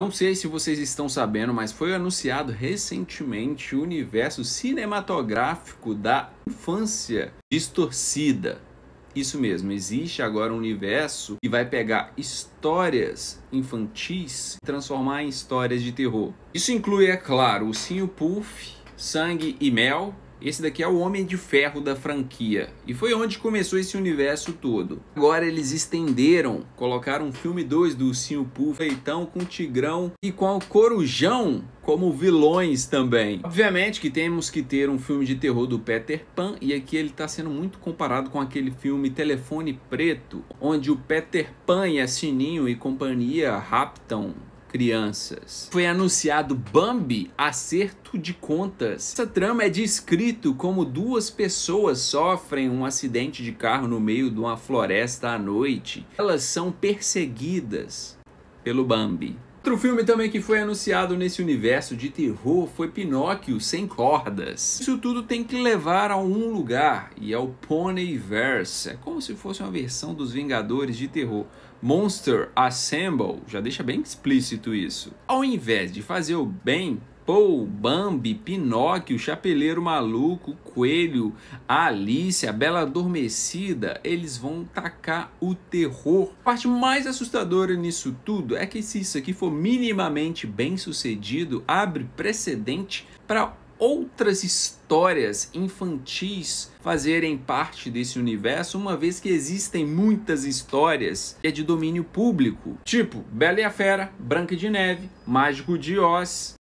Não sei se vocês estão sabendo, mas foi anunciado recentemente o universo cinematográfico da infância distorcida. Isso mesmo, existe agora um universo que vai pegar histórias infantis e transformar em histórias de terror. Isso inclui, é claro, o Ursinho Puff, Sangue e Mel, esse daqui é o Homem de Ferro da franquia. E foi onde começou esse universo todo. Agora eles estenderam, colocaram um filme 2 do Ursinho Poo, Feitão com o Tigrão e com o Corujão como vilões também. Obviamente que temos que ter um filme de terror do Peter Pan e aqui ele está sendo muito comparado com aquele filme Telefone Preto, onde o Peter Pan e a Sininho e companhia raptam crianças. Foi anunciado Bambi Acerto de Contas. Essa trama é descrito como duas pessoas sofrem um acidente de carro no meio de uma floresta à noite. Elas são perseguidas pelo Bambi. Outro filme também que foi anunciado nesse universo de terror foi Pinóquio Sem Cordas. Isso tudo tem que levar a um lugar, e é o Ponyverse. É como se fosse uma versão dos Vingadores de terror. Monster Assemble já deixa bem explícito isso. Ao invés de fazer o bem, Pou, Bambi, Pinóquio, Chapeleiro Maluco, Coelho, Alice, a Bela Adormecida, eles vão tacar o terror. A parte mais assustadora nisso tudo é que se isso aqui for minimamente bem sucedido, abre precedente para outras histórias infantis fazerem parte desse universo, uma vez que existem muitas histórias que é de domínio público, tipo Bela e a Fera, Branca de Neve, Mágico de Oz,